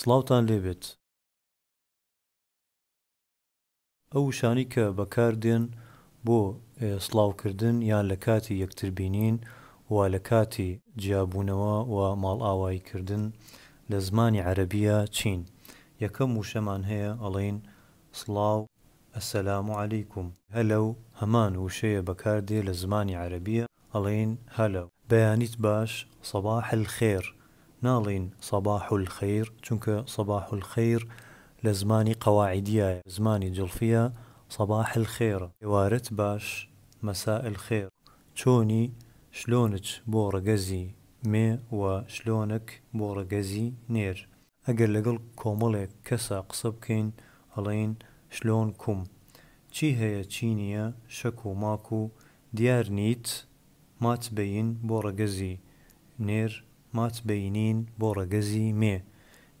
سڵاوتان لێبێت ئەو شانی کە بەکاردێن بۆ سڵاوکردن یان لە کاتی یەکتربینین وا لە کاتی جیاببوونەوە و ماڵ ئاواییکردن لە زمانی عەربیە چین یەکەم وشەمان هەیە ئەڵین سڵاو ئەسەلام و عەلیکم هەلەو هەمان وشەیە بەکاردێ لە زمانی عەربیە ئەڵین هەلەو بەیانیت باش سەباح الخێر ناڵین سەباح الخەیر چونکە سەباح الخەیر لە زمانی قەواعیدیە زمانی جلفە سەباح الخێرە ئێوارەت باش مەسائل خێر چۆنی شلۆنج بۆ ڕگەزی مێ و شلۆنک بۆ ڕگەزی نێر ئەگەر لەگەڵ کۆمەڵێک کەسە قسە بکەین هەڵێن شلۆن کوم چی هەیە چی نییە شەک و ماک و دیار نیت مات بەین بۆ ڕگەزی نێر مات بینین بۆ ڕەگەزی مێ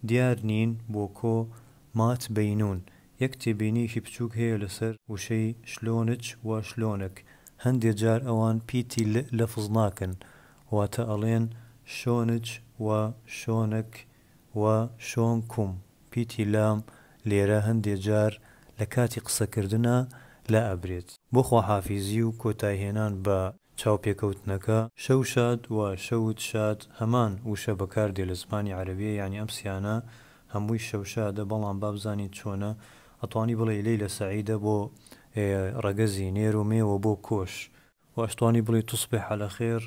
دیار نین بۆ کۆ مات بینون یەک تێبینیکی بچووک هەیە لەسەر وشەی شلۆنچ وا شلۆنک هەندێ جار ئەوان پیتی لەفز ناکەن واتە ئەڵێن شۆنچ و شۆنک و شۆن کوم پیتی لام لێرە هەندێ جار لە کاتی قسەکردە لە ئەبرێت بۆ خواحافیزی و کۆتایهێنان بە چاوپێکەوتنەکە شەو شاد و شەوت شاد هەمان وشە بەکاردێ لە زمانی عربیە یانی ئەم سیانە هەمووی شەوشادە بەڵام بابزانی چۆنە ئەتوانی بڵێ لی لە سعیدە بۆ ڕگەزی نێر و مێوە بۆ کۆش واشتوانی بڵێ توسبێ حەلە خێر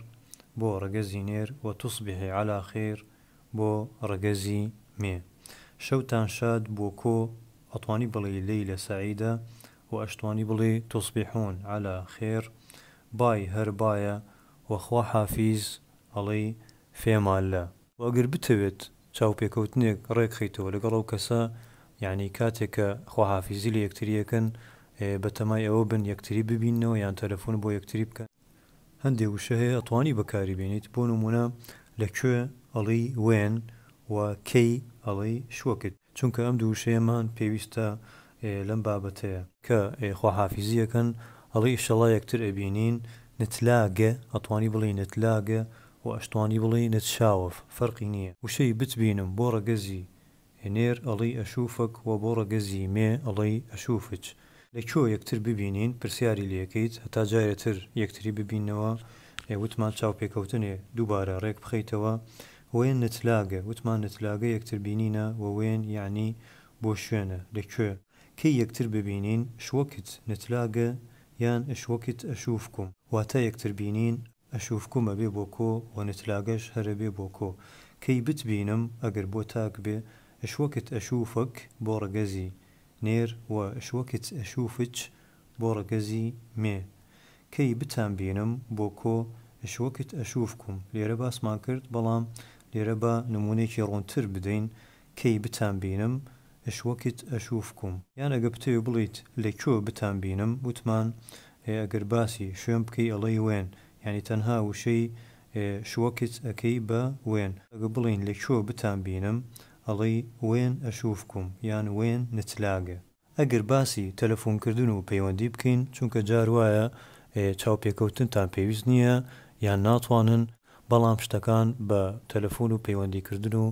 بۆ ڕگەزی نێر و توسبێ علا خێر بۆ ڕگەزی مێ شەوتان شاد بۆ کۆ ئەتوانی بڵێ لی لە سعیدە و ئەشتوانی بڵێ توسبێحون على خێر بۆ بای هەربایە وەخوا حافیز ئەڵی فێمان لە وەگەر بتەوێت چاوپێکەوتنێک ڕێکخیتەوە لەگەڵ ئەو کەسە یعنی کاتێک کە خواحافیزی لە یەکتریەکەن بەتەمای ئەوە بن یەکتری ببینەوە یان تەلەفۆن بۆ یەکتری بکە هەندێک وشە هەیە ئەتوانی بەکاری بێنیت بۆ نمونە لەکوێ ئەڵی وێن و کەی ئەڵی شوەکت چونکە ئەم دووشەیەمان پێویستە لەم بابەتەیە کە خواحافیزیەکەن ئەڵی شەڵا یەکتر ئەبینین نتلاگە ئەتوانی بڵی نتلاگە و ئەشتوانی بڵی نتشاوف فەرقی نییە وشەی بتبینم بۆ ڕەگەزی هێنێر ئەڵی ئەشوفک و بۆ ڕەگەزی مێ ئەڵی ئەشوفچ لەکوۆ یەکتر ببینین پرسیاری لەکەیت هەتا جارێتتر یەکتری ببینەوە وتمان چاو پێکەوتنێ دووبارە ڕێک بخەیتەوە وێن نتلاگە وتمان نتلاگە یەکتر بینینە و وێن یعنی بۆ شوێنە لەکوێ کەی یەکتر ببینین شوەکت نتلاگە یان ئەشوەکت ئەشوفکم واتە یەکتر بینین ئەشوفکومە بێ بۆ کۆ و نتلاگەش هەرە بێ بۆ کۆ کەی بتبینم ئەگەر بۆ تاک بێ ئەشوەکت ئەشوفەک بۆ ڕگەزی نێر و ئەشوەکت ئەشوفچ بۆ ڕگەزی مێ کەی بتان بینم بۆ کۆ ئەشوەکت ئەشوفکم لێرە باسمان کرد بەڵام لێرە بە نمونێکی ڕوونتر بدەین کەی بتان بینم بۆ ئەشوەکیت ئەشوفکم یان ئەگە بتەوێ بڵیت لە کۆ بتان بینم وتمان ئەگەر باسی شوێن بکەی ئەڵی وێن ینی تەنها وشەی شوەکت ئەەکەی بە وێن ئەگە بڵین لە کۆ بتان بینم ئەڵی وێن ئەشوفکم یان وێن نتلاگە ئەگەر باسی تەلەفۆنکردن و پەیوەندی بکەین چونکە جار وایە چاوپێکەوتنتان پێویست نییە یان ناتوانن بەڵام شتەکان بە تەلەفۆن و پەیوەندیکردن و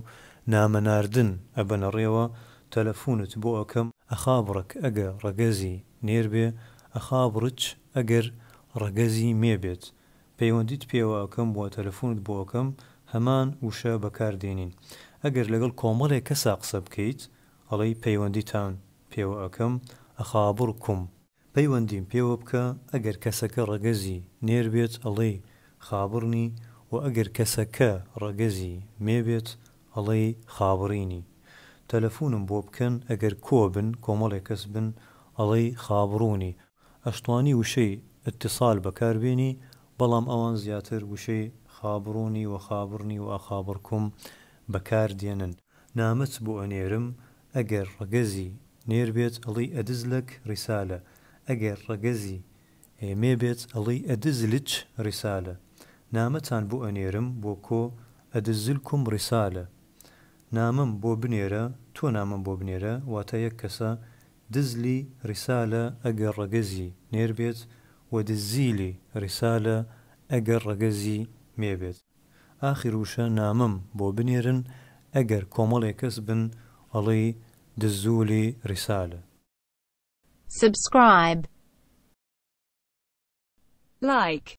نامەناردن ئەبەنەڕێوە تەلەفونت بۆ ئەەکەم ئەخابڕک ئەگە ڕەگەزی نێربێ ئەخابڕچ ئەگەر ڕەگەزی مێبێت پەیوەندیت پێوەکەم بۆ تەلەفونت بۆەکەم هەمان وشە بەکاردێنین ئەگەر لەگەڵ کۆمەڵێک کەسا قسە بکەیت ئەڵەی پەیوەندیتان پێوەەکەم ئەخابڕ کوم پەیوەندیم پێوە بکە ئەگەر کەسەکە ڕەگەزی نێربێت ئەڵێ خابڕنی و ئەگەر کەسەکە ڕەگەزی مێبێت ئەڵێ خابڕینی تەلەفونم بۆ بکەن ئەگەر کۆبن کۆمەڵێک کەس بن ئەڵەی خابڕوونی ئەشتوانی وشەی ئەتصال بەکاربیێنی بەڵام ئەوان زیاتر وشەی خابڕوونی و خابڕنی و ئاخابڕکم بەکاردێنن نامەچ بۆ ئەنێرم ئەگەر ڕگەزی نێربێت ئەڵی ئەدزلک ڕیسالە ئەگەر ڕگەزی هێمێ بێت ئەڵی ئەدزلچ ڕیسالە نامەتان بۆ ئەنێرم بۆ کۆ ئەدزلکم ڕیسالە نامم بۆ بنێرە تۆ نامم بۆ بنێرە واتە یەک کەسە دزلی ڕیسالە ئەگەر ڕەگەزی نێربێت و دزیلی ڕیسالە ئەگەر ڕەگەزی مێبێت ئاخیروشە نامم بۆ بنێرن ئەگەر کۆمەڵێک کەس بن ئەڵی دزولی ڕیسالە subscribe like